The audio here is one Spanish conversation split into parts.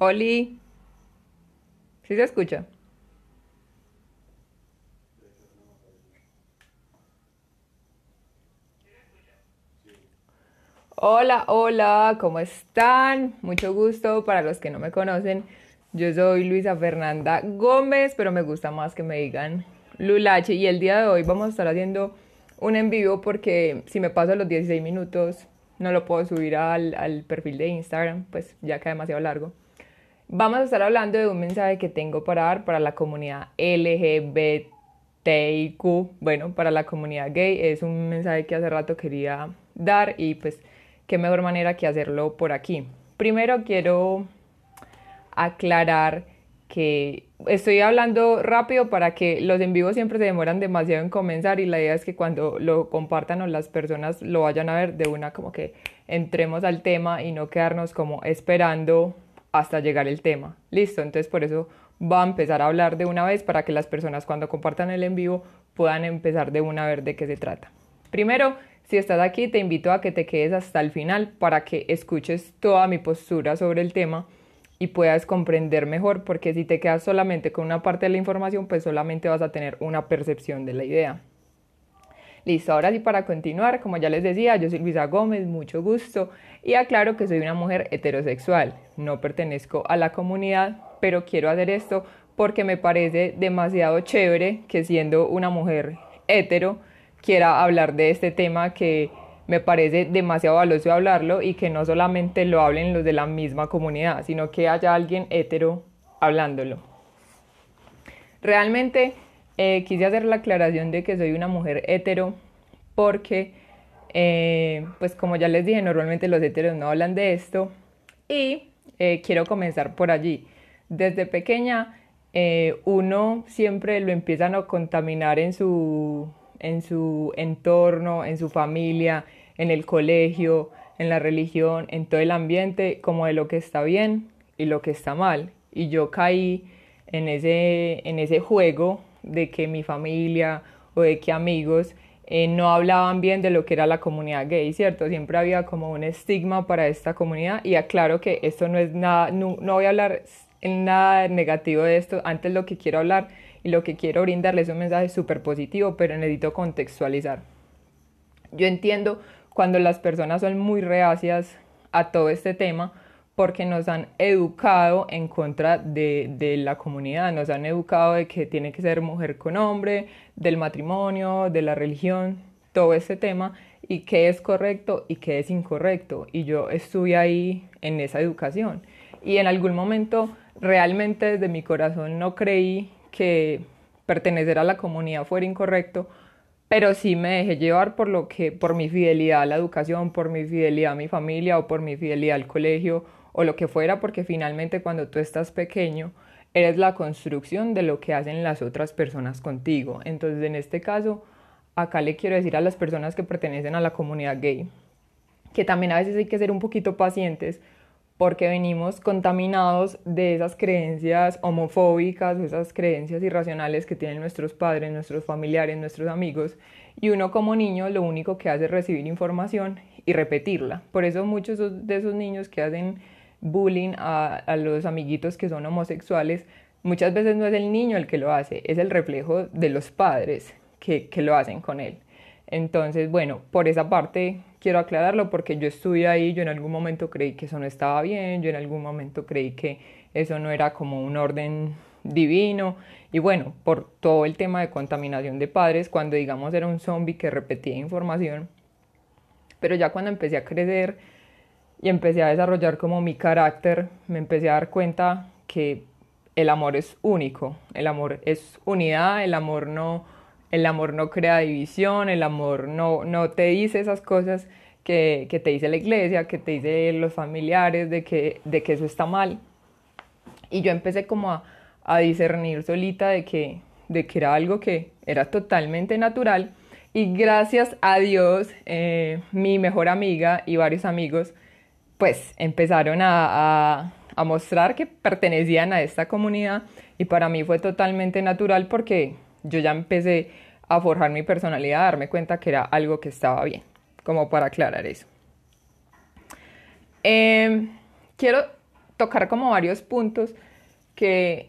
Oli. ¿Sí se escucha? Hola, hola, ¿cómo están? Mucho gusto para los que no me conocen. Yo soy Luisa Fernanda Gómez, pero me gusta más que me digan Lulache. Y el día de hoy vamos a estar haciendo un en vivo porque si me paso los 16 minutos no lo puedo subir al, al perfil de Instagram, pues ya queda demasiado largo. Vamos a estar hablando de un mensaje que tengo para dar para la comunidad LGBTIQ, bueno, para la comunidad gay. Es un mensaje que hace rato quería dar y pues qué mejor manera que hacerlo por aquí. Primero quiero aclarar que estoy hablando rápido para que los en vivo siempre se demoran demasiado en comenzar y la idea es que cuando lo compartan o las personas lo vayan a ver de una como que entremos al tema y no quedarnos como esperando hasta llegar el tema. Listo, entonces por eso va a empezar a hablar de una vez para que las personas cuando compartan el en vivo puedan empezar de una vez de qué se trata. Primero, si estás aquí, te invito a que te quedes hasta el final para que escuches toda mi postura sobre el tema y puedas comprender mejor, porque si te quedas solamente con una parte de la información, pues solamente vas a tener una percepción de la idea. Listo, ahora sí para continuar, como ya les decía, yo soy Luisa Gómez, mucho gusto y aclaro que soy una mujer heterosexual, no pertenezco a la comunidad, pero quiero hacer esto porque me parece demasiado chévere que siendo una mujer hetero quiera hablar de este tema que me parece demasiado valioso hablarlo y que no solamente lo hablen los de la misma comunidad, sino que haya alguien hetero hablándolo. Realmente eh, quise hacer la aclaración de que soy una mujer hetero porque, eh, pues como ya les dije, normalmente los heteros no hablan de esto y eh, quiero comenzar por allí. Desde pequeña eh, uno siempre lo empiezan a contaminar en su, en su entorno, en su familia, en el colegio, en la religión, en todo el ambiente, como de lo que está bien y lo que está mal. Y yo caí en ese, en ese juego de que mi familia o de que amigos eh, no hablaban bien de lo que era la comunidad gay, ¿cierto? Siempre había como un estigma para esta comunidad y aclaro que esto no es nada, no, voy a hablar en nada negativo de esto, antes lo que quiero hablar y lo que quiero brindarles es un mensaje súper positivo, pero necesito contextualizar. Yo entiendo cuando las personas son muy reacias a todo este tema, porque nos han educado en contra de, la comunidad, nos han educado de que tiene que ser mujer con hombre, del matrimonio, de la religión, todo ese tema, y qué es correcto y qué es incorrecto. Y yo estuve ahí en esa educación. Y en algún momento realmente desde mi corazón no creí que pertenecer a la comunidad fuera incorrecto, pero sí me dejé llevar por lo que por mi fidelidad a la educación, por mi fidelidad a mi familia o por mi fidelidad al colegio o lo que fuera, porque finalmente cuando tú estás pequeño, eres la construcción de lo que hacen las otras personas contigo. Entonces, en este caso, acá le quiero decir a las personas que pertenecen a la comunidad gay, que también a veces hay que ser un poquito pacientes porque venimos contaminados de esas creencias homofóbicas, de esas creencias irracionales que tienen nuestros padres, nuestros familiares, nuestros amigos, y uno como niño lo único que hace es recibir información y repetirla. Por eso muchos de esos niños que hacen bullying a, los amiguitos que son homosexuales, muchas veces no es el niño el que lo hace, es el reflejo de los padres que, que, lo hacen con él. Entonces, bueno, por esa parte quiero aclararlo porque yo estuve ahí, yo en algún momento creí que eso no estaba bien, yo en algún momento creí que eso no era como un orden divino y bueno, por todo el tema de contaminación de padres, cuando digamos era un zombie que repetía información, pero ya cuando empecé a crecer, y empecé a desarrollar como mi carácter, me empecé a dar cuenta que el amor es único, el amor es unidad, el amor no, el amor no crea división, el amor no, no te dice esas cosas que, te dice la iglesia, que te dice los familiares, de que, de que eso está mal. Y yo empecé como a, discernir solita de que, de que era algo que era totalmente natural. Y gracias a Dios, eh, mi mejor amiga y varios amigos pues empezaron a, mostrar que pertenecían a esta comunidad y para mí fue totalmente natural porque yo ya empecé a forjar mi personalidad, a darme cuenta que era algo que estaba bien, como para aclarar eso. Em, quiero tocar como varios puntos que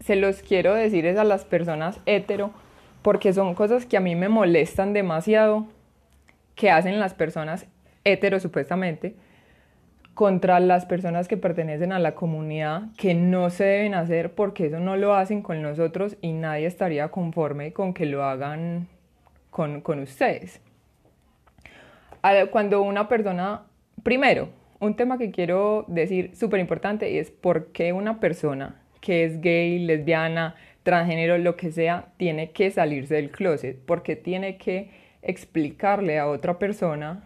se los quiero decir a las personas hetero, porque son cosas que a mí me molestan demasiado, que hacen las personas hetero supuestamente, contra las personas que pertenecen a la comunidad que no se deben hacer porque eso no lo hacen con nosotros y nadie estaría conforme con que lo hagan con, ustedes. Cuando una persona, primero, un tema que quiero decir súper importante es por qué una persona que es gay, lesbiana, transgénero, lo que sea, tiene que salirse del closet, porque tiene que explicarle a otra persona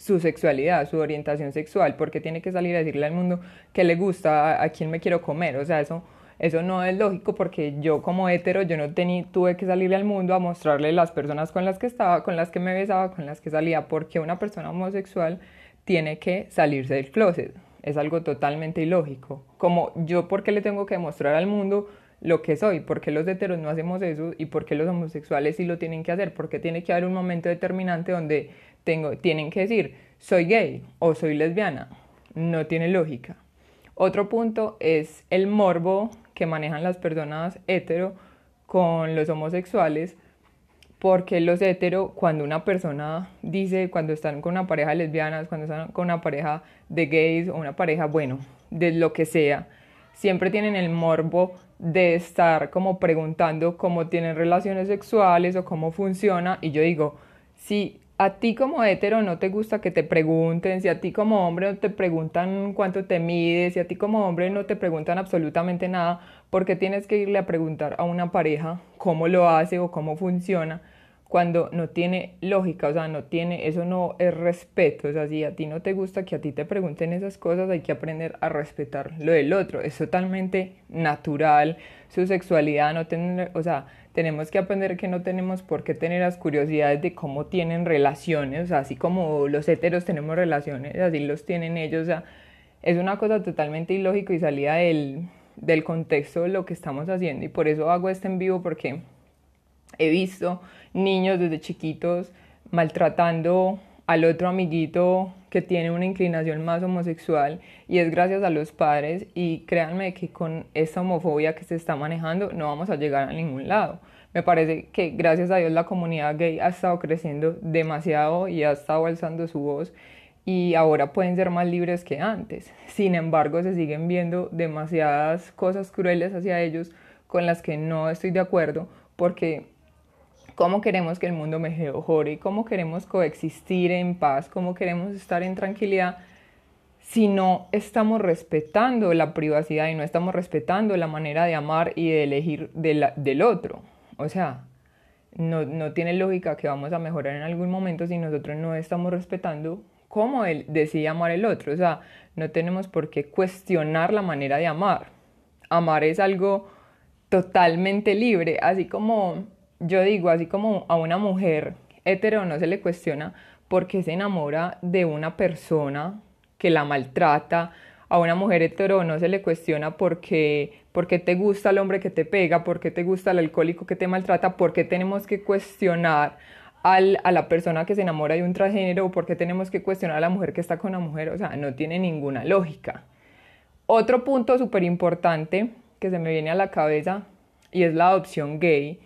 su sexualidad, su orientación sexual, porque tiene que salir a decirle al mundo que le gusta, a, quién me quiero comer, o sea, eso, eso no es lógico porque yo como hetero, yo no tuve que salirle al mundo a mostrarle las personas con las que estaba, con las que me besaba, con las que salía, porque una persona homosexual tiene que salirse del closet, es algo totalmente ilógico, como yo porque le tengo que mostrar al mundo lo que soy, por qué los heteros no hacemos eso y por qué los homosexuales sí lo tienen que hacer, porque tiene que haber un momento determinante donde tengo, tienen que decir soy gay o soy lesbiana. No tiene lógica. Otro punto es el morbo que manejan las personas hetero con los homosexuales, porque los hetero, cuando una persona dice, cuando están con una pareja lesbiana, cuando están con una pareja de gays o una pareja, bueno, de lo que sea, siempre tienen el morbo de estar como preguntando cómo tienen relaciones sexuales o cómo funciona. Y yo digo, sí a ti como hetero no te gusta que te pregunten, si a ti como hombre no te preguntan cuánto te mides, si a ti como hombre no te preguntan absolutamente nada, porque tienes que irle a preguntar a una pareja cómo lo hace o cómo funciona? cuando no tiene lógica, o sea, no tiene, eso no es respeto, o sea, si a ti no te gusta que a ti te pregunten esas cosas, hay que aprender a respetar lo del otro, es totalmente natural, su sexualidad no tener, o sea, tenemos que aprender que no tenemos por qué tener las curiosidades de cómo tienen relaciones, así como los heteros tenemos relaciones, así los tienen ellos. O sea, es una cosa totalmente ilógica y salida del, del contexto de lo que estamos haciendo. Y por eso hago este en vivo, porque he visto niños desde chiquitos maltratando al otro amiguito que tiene una inclinación más homosexual y es gracias a los padres y créanme que con esta homofobia que se está manejando no vamos a llegar a ningún lado. Me parece que gracias a Dios la comunidad gay ha estado creciendo demasiado y ha estado alzando su voz y ahora pueden ser más libres que antes. Sin embargo, se siguen viendo demasiadas cosas crueles hacia ellos con las que no estoy de acuerdo porque cómo queremos que el mundo mejore, cómo queremos coexistir en paz, cómo queremos estar en tranquilidad, si no estamos respetando la privacidad y no estamos respetando la manera de amar y de elegir del otro. O sea, no, no, tiene lógica que vamos a mejorar en algún momento si nosotros no estamos respetando cómo él decide amar el otro. O sea, no tenemos por qué cuestionar la manera de amar. Amar es algo totalmente libre, así como yo digo, así como a una mujer hetero no se le cuestiona por qué se enamora de una persona que la maltrata, a una mujer hetero no se le cuestiona por qué, te gusta el hombre que te pega, por qué te gusta el alcohólico que te maltrata, por qué tenemos que cuestionar a la persona que se enamora de un transgénero o por qué tenemos que cuestionar a la mujer que está con la mujer, o sea, no tiene ninguna lógica. Otro punto súper importante que se me viene a la cabeza y es la adopción gay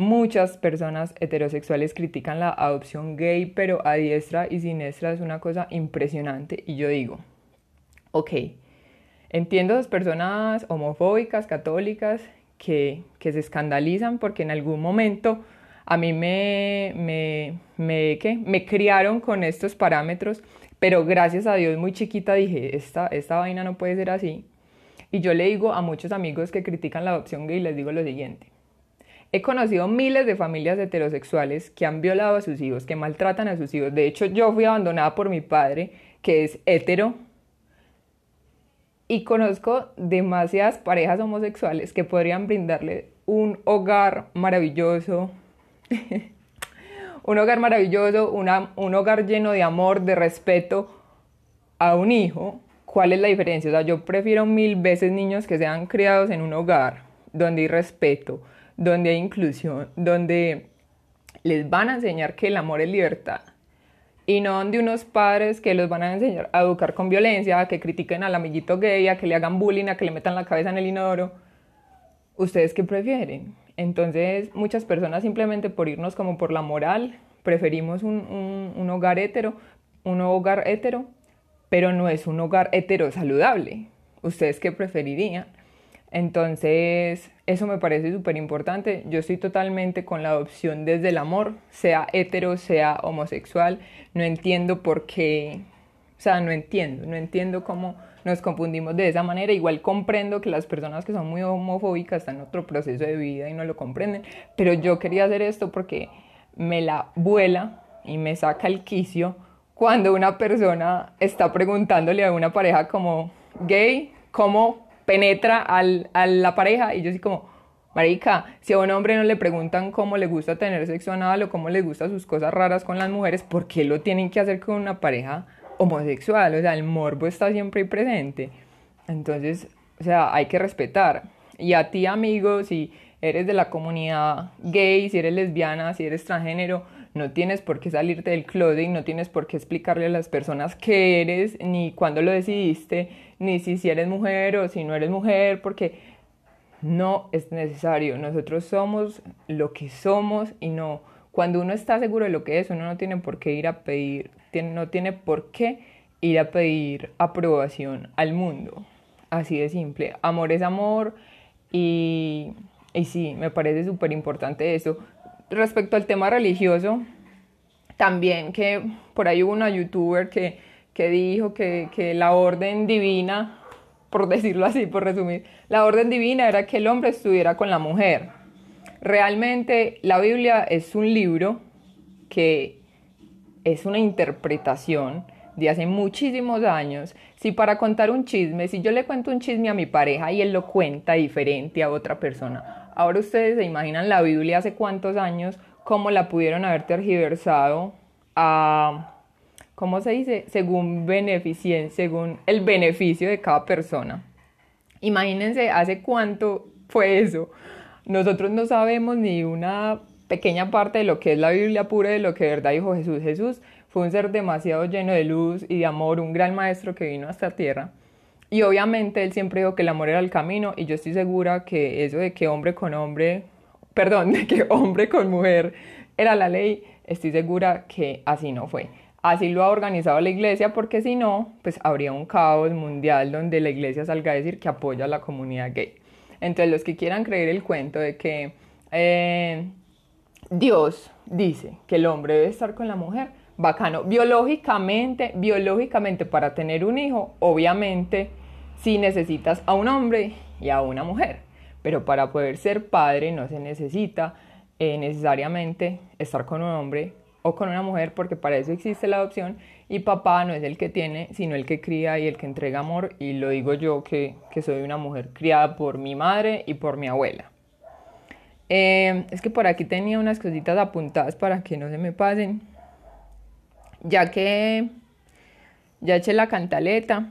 Muchas personas heterosexuales critican la adopción gay, pero a diestra y siniestra es una cosa impresionante. Y yo digo, ok, entiendo a las personas homofóbicas, católicas, que, se escandalizan porque en algún momento a mí me, me, me, me criaron con estos parámetros, pero gracias a Dios muy chiquita dije, esta, esta vaina no puede ser así. Y yo le digo a muchos amigos que critican la adopción gay, les digo lo siguiente He conocido miles de familias heterosexuales que han violado a sus hijos, que maltratan a sus hijos. De hecho, yo fui abandonada por mi padre, que es hetero. Y conozco demasiadas parejas homosexuales que podrían brindarle un hogar maravilloso. un hogar maravilloso, un hogar lleno de amor, de respeto a un hijo. ¿Cuál es la diferencia? O sea, yo prefiero mil veces niños que sean criados en un hogar donde hay respeto, donde hay inclusión, donde les van a enseñar que el amor es libertad y no donde unos padres que los van a enseñar a educar con violencia, a que critiquen al amiguito gay, a que le hagan bullying, a que le metan la cabeza en el inodoro. ¿Ustedes qué prefieren? Entonces, muchas personas simplemente por irnos como por la moral, preferimos un, hogar hetero, un hogar hetero, pero no es un hogar hetero saludable. ¿Ustedes qué preferirían? Entonces, eso me parece súper importante. Yo estoy totalmente con la adopción desde el amor, sea hetero, sea homosexual. No entiendo por qué, o sea, no entiendo, no entiendo cómo nos confundimos de esa manera. Igual comprendo que las personas que son muy homofóbicas están en otro proceso de vida y no lo comprenden, pero yo quería hacer esto porque me la vuela y me saca el quicio cuando una persona está preguntándole a una pareja como gay, ¿cómo penetra a la pareja y yo así como, marica, si a un hombre no le preguntan cómo le gusta tener sexo nada o cómo le gustan sus cosas raras con las mujeres, ¿por qué lo tienen que hacer con una pareja homosexual? O sea, el morbo está siempre presente. Entonces, o sea, hay que respetar. Y a ti, amigo, si eres de la comunidad gay, si eres lesbiana, si eres transgénero, no tienes por qué salirte del clothing no tienes por qué explicarle a las personas qué eres, ni cuándo lo decidiste, ni si, si eres mujer o si no eres mujer, porque no es necesario. Nosotros somos lo que somos y no, cuando uno está seguro de lo que es, uno no tiene por qué ir a pedir, no tiene por qué ir a pedir aprobación al mundo. Así de simple. Amor es amor y, y sí, me parece súper importante eso. Respecto al tema religioso, también que por ahí hubo una youtuber que que dijo que, la orden divina, por decirlo así, por resumir, la orden divina era que el hombre estuviera con la mujer. Realmente la Biblia es un libro que es una interpretación de hace muchísimos años, si para contar un chisme, si yo le cuento un chisme a mi pareja y él lo cuenta diferente a otra persona, ahora ustedes se imaginan la Biblia hace cuántos años, cómo la pudieron haber tergiversado a ¿cómo se dice? Según beneficien, según el beneficio de cada persona. Imagínense hace cuánto fue eso. Nosotros no sabemos ni una pequeña parte de lo que es la Biblia pura, de lo que de verdad dijo Jesús. Jesús fue un ser demasiado lleno de luz y de amor, un gran maestro que vino hasta esta tierra. Y obviamente él siempre dijo que el amor era el camino y yo estoy segura que eso de que hombre con hombre, perdón, de que hombre con mujer era la ley, estoy segura que así no fue. Así lo ha organizado la iglesia porque si no, pues habría un caos mundial donde la iglesia salga a decir que apoya a la comunidad gay. Entonces los que quieran creer el cuento de que eh, Dios dice que el hombre debe estar con la mujer, bacano. Biológicamente, biológicamente para tener un hijo, obviamente si sí necesitas a un hombre y a una mujer, pero para poder ser padre no se necesita eh, necesariamente estar con un hombre o con una mujer, porque para eso existe la adopción, y papá no es el que tiene, sino el que cría y el que entrega amor, y lo digo yo que, soy una mujer criada por mi madre y por mi abuela. Em, es que por aquí tenía unas cositas apuntadas para que no se me pasen, ya que ya eché la cantaleta.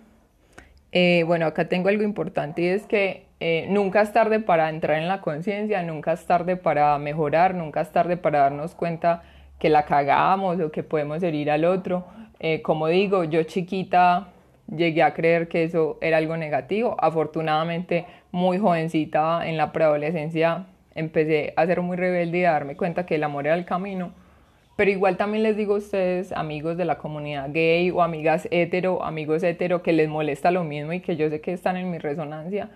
Eh, bueno, acá tengo algo importante y es que eh, nunca es tarde para entrar en la conciencia, nunca es tarde para mejorar, nunca es tarde para darnos cuenta que la cagamos o que podemos herir al otro. Eh, como digo, yo chiquita llegué a creer que eso era algo negativo. Afortunadamente, muy jovencita en la preadolescencia, empecé a ser muy rebelde y a darme cuenta que el amor era el camino. Pero igual también les digo a ustedes, amigos de la comunidad gay o amigas hetero, amigos hetero, que les molesta lo mismo y que yo sé que están en mi resonancia,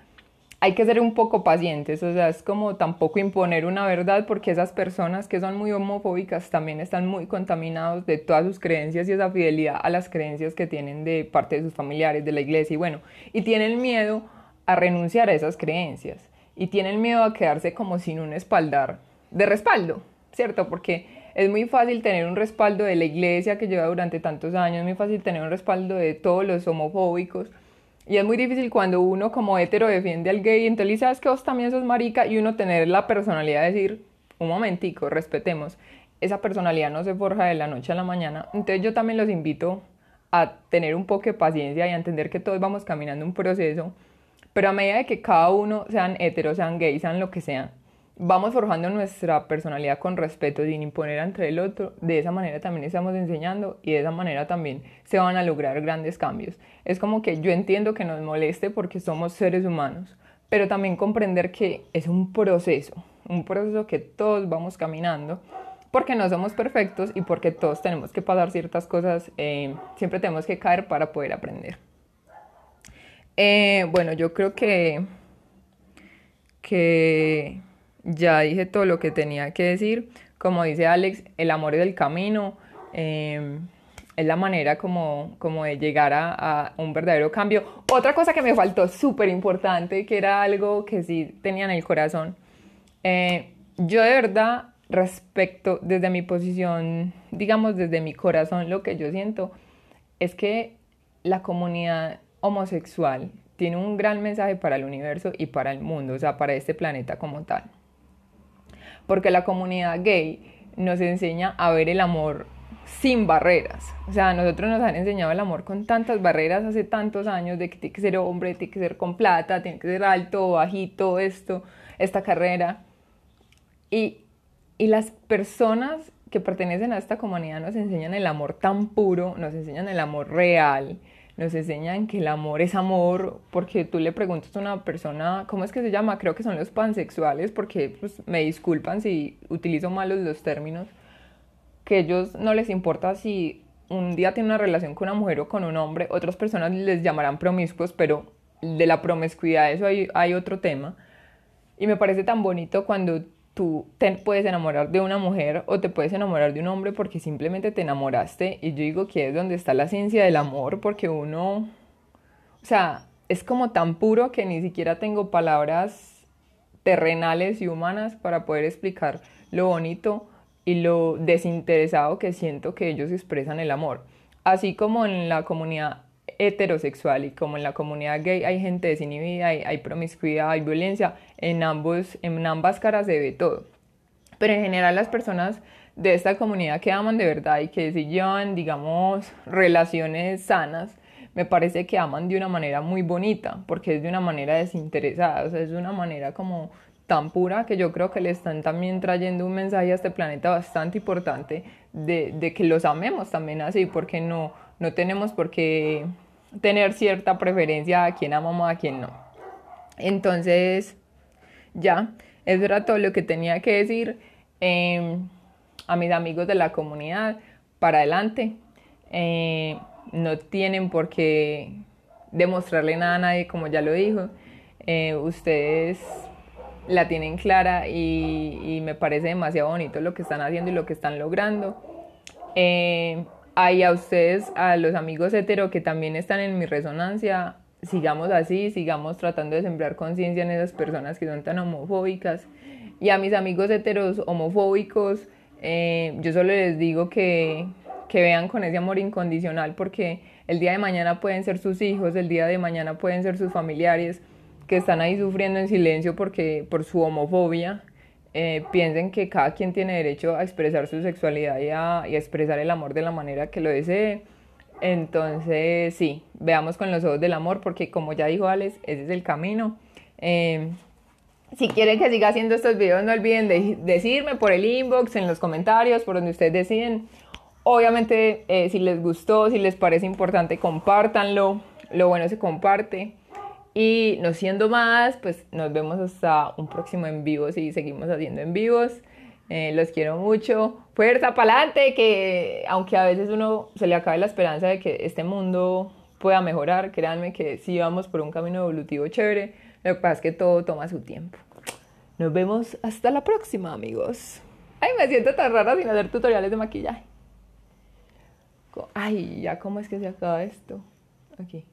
hay que ser un poco pacientes, o sea, es como tampoco imponer una verdad porque esas personas que son muy homofóbicas también están muy contaminados de todas sus creencias y esa fidelidad a las creencias que tienen de parte de sus familiares, de la iglesia y bueno, y tienen miedo a renunciar a esas creencias y tienen miedo a quedarse como sin un espaldar de respaldo, ¿cierto? Porque es muy fácil tener un respaldo de la iglesia que lleva durante tantos años, es muy fácil tener un respaldo de todos los homofóbicos, y es muy difícil cuando uno como hetero defiende al gay, entonces sabes que vos también sos marica y uno tener la personalidad de decir, un momentico, respetemos. Esa personalidad no se forja de la noche a la mañana. Entonces yo también los invito a tener un poco de paciencia y a entender que todos vamos caminando un proceso. Pero a medida de que cada uno, sean hetero, sean gay, sean lo que sean, vamos forjando nuestra personalidad con respeto, sin imponer entre el otro. De esa manera también estamos enseñando y de esa manera también se van a lograr grandes cambios. Es como que yo entiendo que nos moleste porque somos seres humanos, pero también comprender que es un proceso, un proceso que todos vamos caminando porque no somos perfectos y porque todos tenemos que pasar ciertas cosas, eh, siempre tenemos que caer para poder aprender. Eh, bueno, yo creo que... que ya dije todo lo que tenía que decir. Como dice Alex, el amor es el camino. Em, es la manera como, como de llegar a, un verdadero cambio. Otra cosa que me faltó súper importante, que era algo que sí tenía en el corazón. Eh, yo de verdad, respecto desde mi posición, digamos desde mi corazón, lo que yo siento es que la comunidad homosexual tiene un gran mensaje para el universo y para el mundo, o sea, para este planeta como tal porque la comunidad gay nos enseña a ver el amor sin barreras. O sea, a nosotros nos han enseñado el amor con tantas barreras hace tantos años de que tiene que ser hombre, tiene que ser con plata, tiene que ser alto, bajito, esto, esta carrera. Y, y las personas que pertenecen a esta comunidad nos enseñan el amor tan puro, nos enseñan el amor real, nos enseñan que el amor es amor, porque tú le preguntas a una persona, ¿cómo es que se llama? Creo que son los pansexuales, porque pues, me disculpan si utilizo malos los términos, que ellos no les importa si un día tiene una relación con una mujer o con un hombre, otras personas les llamarán promiscuos, pero de la promiscuidad eso hay, hay otro tema. Y me parece tan bonito cuando tú te puedes enamorar de una mujer o te puedes enamorar de un hombre porque simplemente te enamoraste. Y yo digo que es donde está la ciencia del amor, porque uno, o sea, es como tan puro que ni siquiera tengo palabras terrenales y humanas para poder explicar lo bonito y lo desinteresado que siento que ellos expresan el amor. Así como en la comunidad heterosexual y como en la comunidad gay hay gente desinhibida, hay, hay promiscuidad, hay violencia, en, ambos, en ambas caras se ve todo. Pero en general las personas de esta comunidad que aman de verdad y que si llevan, digamos, relaciones sanas, me parece que aman de una manera muy bonita, porque es de una manera desinteresada, o sea, es de una manera como tan pura que yo creo que le están también trayendo un mensaje a este planeta bastante importante de, de que los amemos también así, porque no, no tenemos por qué tener cierta preferencia a quién amamos, a quién no. Entonces, ya, es era todo lo que tenía que decir em, a mis amigos de la comunidad. Para adelante, eh, no tienen por qué demostrarle nada a nadie, como ya lo dijo. Eh, ustedes la tienen clara y, me parece demasiado bonito lo que están haciendo y lo que están logrando. Eh, ahí a ustedes, a los amigos hetero que también están en mi resonancia, sigamos así, sigamos tratando de sembrar conciencia en esas personas que son tan homofóbicas. Y a mis amigos heteros homofóbicos, eh, yo solo les digo que, que vean con ese amor incondicional porque el día de mañana pueden ser sus hijos, el día de mañana pueden ser sus familiares que están ahí sufriendo en silencio porque por su homofobia eh, piensen que cada quien tiene derecho a expresar su sexualidad y a, expresar el amor de la manera que lo desee. Entonces, sí, veamos con los ojos del amor, porque como ya dijo Alex, ese es el camino. Eh, si quieren que siga haciendo estos videos, no olviden decirme por el inbox, en los comentarios, por donde ustedes deciden. Obviamente, eh, si les gustó, si les parece importante, compártanlo. Lo bueno se comparte. Y no siendo más, pues nos vemos hasta un próximo en vivo si seguimos haciendo en vivos. Eh, los quiero mucho. Fuerza para adelante, que aunque a veces uno se le acabe la esperanza de que este mundo pueda mejorar, créanme que si vamos por un camino evolutivo chévere. Lo que pasa es que todo toma su tiempo. Nos vemos hasta la próxima, amigos. Ay, me siento tan rara sin hacer tutoriales de maquillaje. Ay, ya, ¿cómo es que se acaba esto? Aquí.